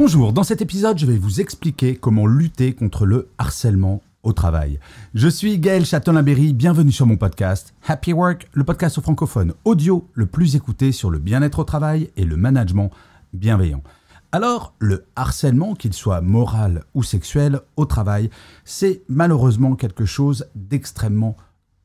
Bonjour, dans cet épisode, je vais vous expliquer comment lutter contre le harcèlement au travail. Je suis Gaël Châtelain-Berry, bienvenue sur mon podcast Happy Work, le podcast au francophone audio le plus écouté sur le bien-être au travail et le management bienveillant. Alors, le harcèlement, qu'il soit moral ou sexuel, au travail, c'est malheureusement quelque chose d'extrêmement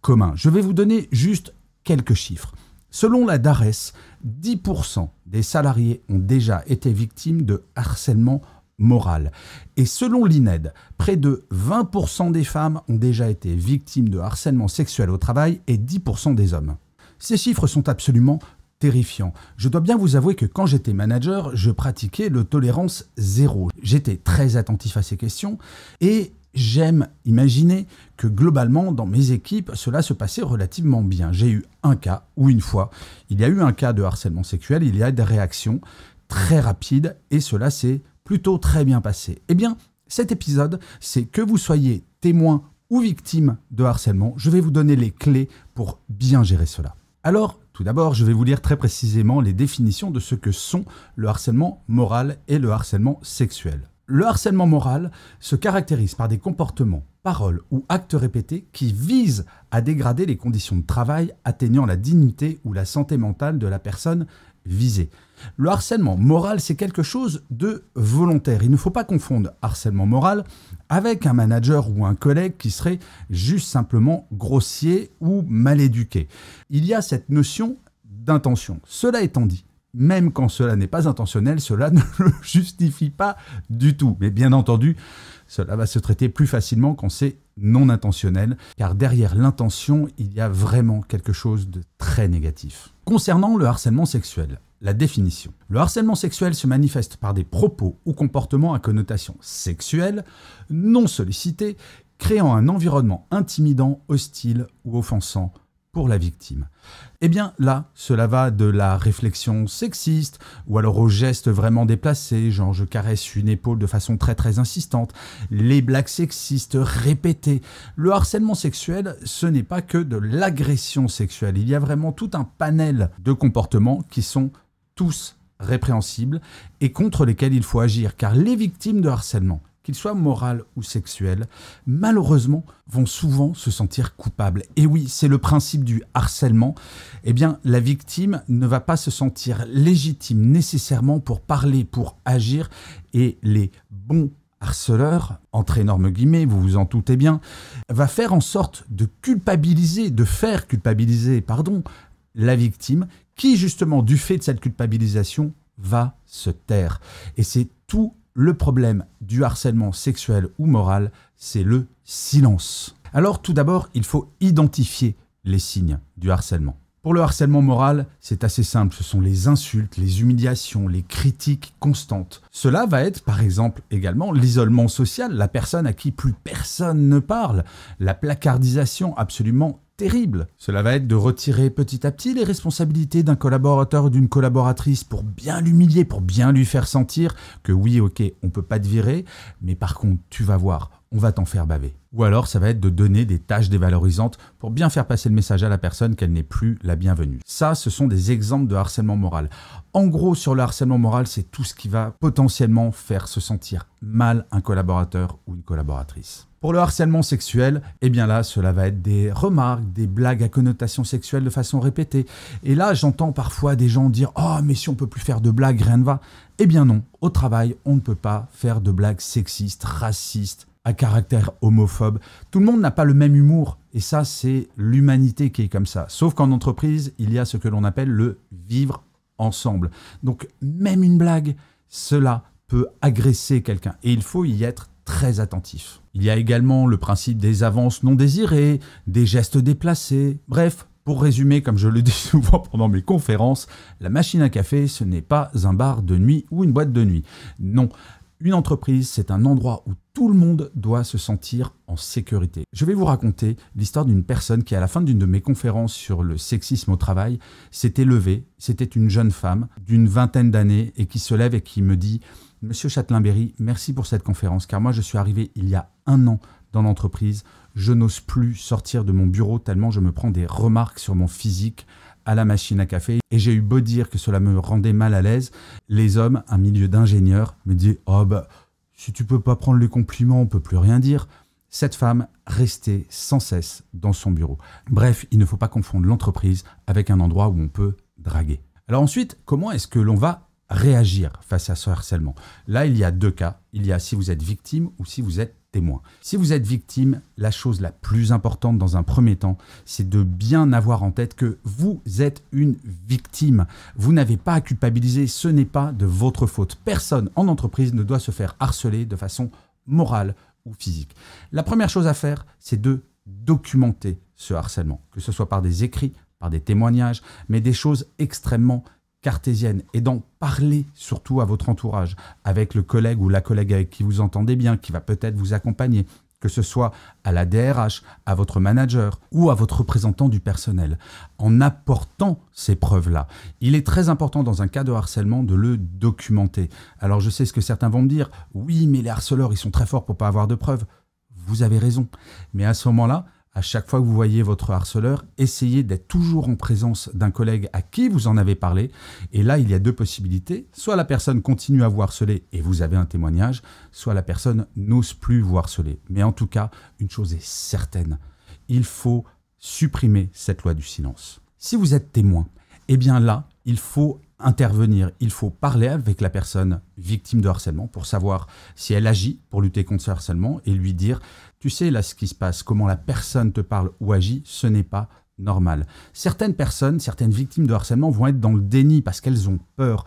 commun. Je vais vous donner juste quelques chiffres. Selon la DARES, 10% des salariés ont déjà été victimes de harcèlement moral. Et selon l'INED, près de 20% des femmes ont déjà été victimes de harcèlement sexuel au travail et 10% des hommes. Ces chiffres sont absolument terrifiants. Je dois bien vous avouer que quand j'étais manager, je pratiquais le tolérance zéro. J'étais très attentif à ces questions et j'aime imaginer que globalement, dans mes équipes, cela se passait relativement bien. J'ai eu un cas, ou une fois, il y a eu un cas de harcèlement sexuel, il y a des réactions très rapides, et cela s'est plutôt très bien passé. Eh bien, cet épisode, c'est que vous soyez témoin ou victime de harcèlement, je vais vous donner les clés pour bien gérer cela. Alors, tout d'abord, je vais vous lire très précisément les définitions de ce que sont le harcèlement moral et le harcèlement sexuel. Le harcèlement moral se caractérise par des comportements, paroles ou actes répétés qui visent à dégrader les conditions de travail atteignant la dignité ou la santé mentale de la personne visée. Le harcèlement moral, c'est quelque chose de volontaire. Il ne faut pas confondre harcèlement moral avec un manager ou un collègue qui serait juste simplement grossier ou mal éduqué. Il y a cette notion d'intention. Cela étant dit, même quand cela n'est pas intentionnel, cela ne le justifie pas du tout. Mais bien entendu, cela va se traiter plus facilement quand c'est non intentionnel, car derrière l'intention, il y a vraiment quelque chose de très négatif. Concernant le harcèlement sexuel, la définition. Le harcèlement sexuel se manifeste par des propos ou comportements à connotation sexuelle, non sollicités, créant un environnement intimidant, hostile ou offensant pour la victime. Eh bien là, cela va de la réflexion sexiste, ou alors aux gestes vraiment déplacés, genre je caresse une épaule de façon très très insistante, les blagues sexistes répétées. Le harcèlement sexuel, ce n'est pas que de l'agression sexuelle, il y a vraiment tout un panel de comportements qui sont tous répréhensibles et contre lesquels il faut agir, car les victimes de harcèlement, qu'ils soient morales ou sexuelles, malheureusement vont souvent se sentir coupables. Et oui, c'est le principe du harcèlement. Eh bien, la victime ne va pas se sentir légitime nécessairement pour parler, pour agir, et les bons harceleurs, entre énormes guillemets, vous vous en doutez bien, va faire en sorte de culpabiliser, de faire culpabiliser, pardon, la victime, qui justement, du fait de cette culpabilisation, va se taire. Et c'est tout le problème du harcèlement sexuel ou moral, c'est le silence. Alors tout d'abord, il faut identifier les signes du harcèlement. Pour le harcèlement moral, c'est assez simple, ce sont les insultes, les humiliations, les critiques constantes. Cela va être par exemple également l'isolement social, la personne à qui plus personne ne parle, la placardisation absolument terrible. Cela va être de retirer petit à petit les responsabilités d'un collaborateur ou d'une collaboratrice pour bien l'humilier, pour bien lui faire sentir que oui, ok, on peut pas te virer, mais par contre, tu vas voir, on va t'en faire baver. Ou alors ça va être de donner des tâches dévalorisantes pour bien faire passer le message à la personne qu'elle n'est plus la bienvenue. Ça, ce sont des exemples de harcèlement moral. En gros, sur le harcèlement moral, c'est tout ce qui va potentiellement faire se sentir mal un collaborateur ou une collaboratrice. Pour le harcèlement sexuel, eh bien là, cela va être des remarques, des blagues à connotation sexuelle de façon répétée. Et là, j'entends parfois des gens dire "Oh, mais si on peut plus faire de blagues, rien ne va." Eh bien non, au travail, on ne peut pas faire de blagues sexistes, racistes, à caractère homophobe. Tout le monde n'a pas le même humour. Et ça, c'est l'humanité qui est comme ça. Sauf qu'en entreprise, il y a ce que l'on appelle le vivre ensemble. Donc, même une blague, cela peut agresser quelqu'un. Et il faut y être très attentif. Il y a également le principe des avances non désirées, des gestes déplacés. Bref, pour résumer, comme je le dis souvent pendant mes conférences, la machine à café, ce n'est pas un bar de nuit ou une boîte de nuit. Non, une entreprise, c'est un endroit où tout le monde doit se sentir en sécurité. Je vais vous raconter l'histoire d'une personne qui, à la fin d'une de mes conférences sur le sexisme au travail, s'était levée. C'était une jeune femme d'une vingtaine d'années et qui se lève et qui me dit Monsieur Châtelain-Berry, merci pour cette conférence, car moi je suis arrivé il y a un an dans l'entreprise. Je n'ose plus sortir de mon bureau tellement je me prends des remarques sur mon physique à la machine à café et j'ai eu beau dire que cela me rendait mal à l'aise. Les hommes, un milieu d'ingénieurs, me disent « Oh, bah, si tu peux pas prendre les compliments, on peut plus rien dire. Cette femme restait sans cesse dans son bureau. Bref, il ne faut pas confondre l'entreprise avec un endroit où on peut draguer. Alors ensuite, comment est-ce que l'on va réagir face à ce harcèlement Là, il y a deux cas. Il y a si vous êtes victime ou si vous êtes si vous êtes victime, la chose la plus importante dans un premier temps, c'est de bien avoir en tête que vous êtes une victime. Vous n'avez pas à culpabiliser, ce n'est pas de votre faute. Personne en entreprise ne doit se faire harceler de façon morale ou physique. La première chose à faire, c'est de documenter ce harcèlement, que ce soit par des écrits, par des témoignages, mais des choses extrêmement cartésienne et d'en parler surtout à votre entourage, avec le collègue ou la collègue avec qui vous entendez bien, qui va peut-être vous accompagner, que ce soit à la DRH, à votre manager ou à votre représentant du personnel, en apportant ces preuves-là. Il est très important dans un cas de harcèlement de le documenter. Alors je sais ce que certains vont me dire, oui mais les harceleurs ils sont très forts pour pas avoir de preuves. Vous avez raison. Mais à ce moment-là, à chaque fois que vous voyez votre harceleur, essayez d'être toujours en présence d'un collègue à qui vous en avez parlé. Et là, il y a deux possibilités. Soit la personne continue à vous harceler et vous avez un témoignage, soit la personne n'ose plus vous harceler. Mais en tout cas, une chose est certaine, il faut supprimer cette loi du silence. Si vous êtes témoin, eh bien là, il faut intervenir, il faut parler avec la personne victime de harcèlement pour savoir si elle agit pour lutter contre ce harcèlement et lui dire, tu sais là ce qui se passe, comment la personne te parle ou agit, ce n'est pas normal. Certaines personnes, certaines victimes de harcèlement vont être dans le déni parce qu'elles ont peur.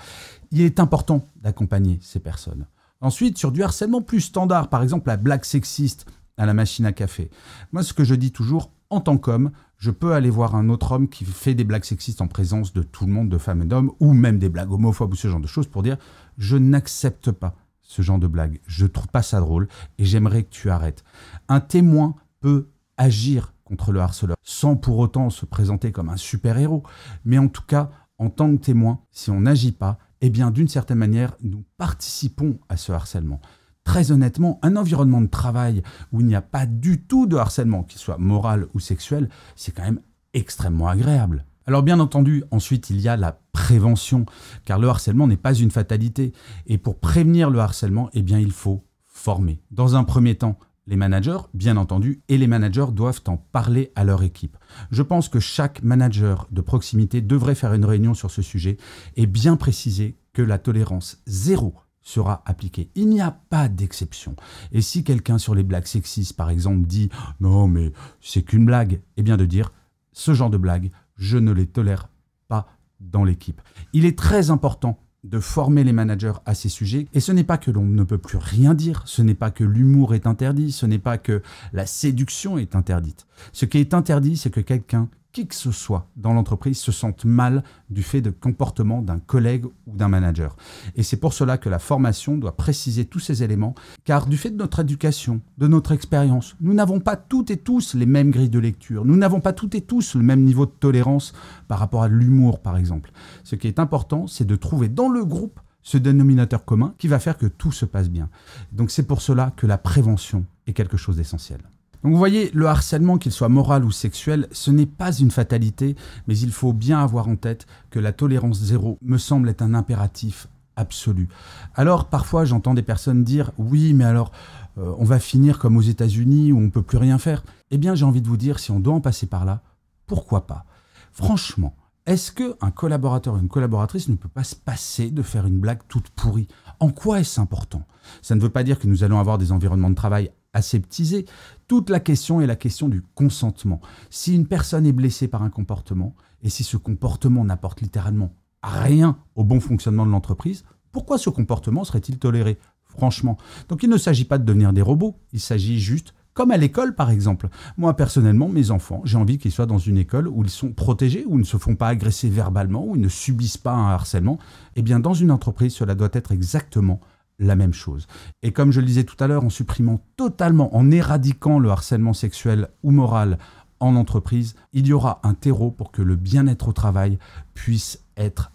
Il est important d'accompagner ces personnes. Ensuite, sur du harcèlement plus standard, par exemple la blague sexiste à la machine à café. Moi, ce que je dis toujours en tant qu'homme, je peux aller voir un autre homme qui fait des blagues sexistes en présence de tout le monde, de femmes et d'hommes, ou même des blagues homophobes ou ce genre de choses pour dire je n'accepte pas ce genre de blague, je trouve pas ça drôle et j'aimerais que tu arrêtes. Un témoin peut agir contre le harceleur sans pour autant se présenter comme un super-héros, mais en tout cas, en tant que témoin, si on n'agit pas, eh bien d'une certaine manière, nous participons à ce harcèlement très honnêtement, un environnement de travail où il n'y a pas du tout de harcèlement, qu'il soit moral ou sexuel, c'est quand même extrêmement agréable. Alors bien entendu, ensuite il y a la prévention, car le harcèlement n'est pas une fatalité. Et pour prévenir le harcèlement, eh bien il faut former. Dans un premier temps, les managers, bien entendu, et les managers doivent en parler à leur équipe. Je pense que chaque manager de proximité devrait faire une réunion sur ce sujet et bien préciser que la tolérance zéro sera appliqué. Il n'y a pas d'exception. Et si quelqu'un sur les blagues sexistes, par exemple, dit non mais c'est qu'une blague, eh bien de dire ce genre de blague, je ne les tolère pas dans l'équipe. Il est très important de former les managers à ces sujets. Et ce n'est pas que l'on ne peut plus rien dire, ce n'est pas que l'humour est interdit, ce n'est pas que la séduction est interdite. Ce qui est interdit, c'est que quelqu'un qui que ce soit dans l'entreprise se sente mal du fait de comportement d'un collègue ou d'un manager. Et c'est pour cela que la formation doit préciser tous ces éléments, car du fait de notre éducation, de notre expérience, nous n'avons pas toutes et tous les mêmes grilles de lecture, nous n'avons pas toutes et tous le même niveau de tolérance par rapport à l'humour, par exemple. Ce qui est important, c'est de trouver dans le groupe ce dénominateur commun qui va faire que tout se passe bien. Donc c'est pour cela que la prévention est quelque chose d'essentiel. Donc vous voyez, le harcèlement, qu'il soit moral ou sexuel, ce n'est pas une fatalité, mais il faut bien avoir en tête que la tolérance zéro me semble être un impératif absolu. Alors parfois j'entends des personnes dire oui mais alors euh, on va finir comme aux États-Unis où on ne peut plus rien faire. Eh bien j'ai envie de vous dire si on doit en passer par là, pourquoi pas Franchement, est-ce que un collaborateur ou une collaboratrice ne peut pas se passer de faire une blague toute pourrie En quoi est-ce important Ça ne veut pas dire que nous allons avoir des environnements de travail aseptisé. Toute la question est la question du consentement. Si une personne est blessée par un comportement, et si ce comportement n'apporte littéralement rien au bon fonctionnement de l'entreprise, pourquoi ce comportement serait-il toléré Franchement. Donc il ne s'agit pas de devenir des robots, il s'agit juste comme à l'école par exemple. Moi personnellement, mes enfants, j'ai envie qu'ils soient dans une école où ils sont protégés, où ils ne se font pas agresser verbalement, où ils ne subissent pas un harcèlement. Eh bien dans une entreprise, cela doit être exactement la même chose. Et comme je le disais tout à l'heure, en supprimant totalement, en éradiquant le harcèlement sexuel ou moral en entreprise, il y aura un terreau pour que le bien-être au travail puisse être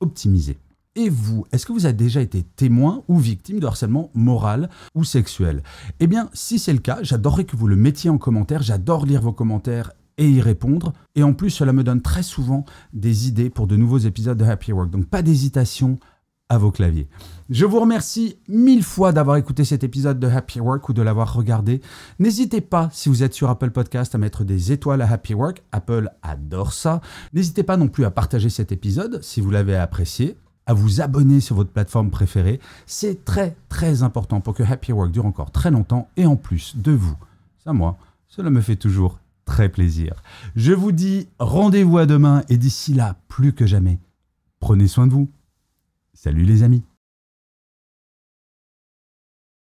optimisé. Et vous, est-ce que vous avez déjà été témoin ou victime de harcèlement moral ou sexuel Eh bien, si c'est le cas, j'adorerais que vous le mettiez en commentaire, j'adore lire vos commentaires et y répondre. Et en plus, cela me donne très souvent des idées pour de nouveaux épisodes de Happy Work. Donc pas d'hésitation à vos claviers. Je vous remercie mille fois d'avoir écouté cet épisode de Happy Work ou de l'avoir regardé. N'hésitez pas, si vous êtes sur Apple Podcast, à mettre des étoiles à Happy Work. Apple adore ça. N'hésitez pas non plus à partager cet épisode si vous l'avez apprécié à vous abonner sur votre plateforme préférée. C'est très très important pour que Happy Work dure encore très longtemps et en plus de vous, ça moi, cela me fait toujours très plaisir. Je vous dis rendez-vous à demain et d'ici là, plus que jamais, prenez soin de vous. Salut les amis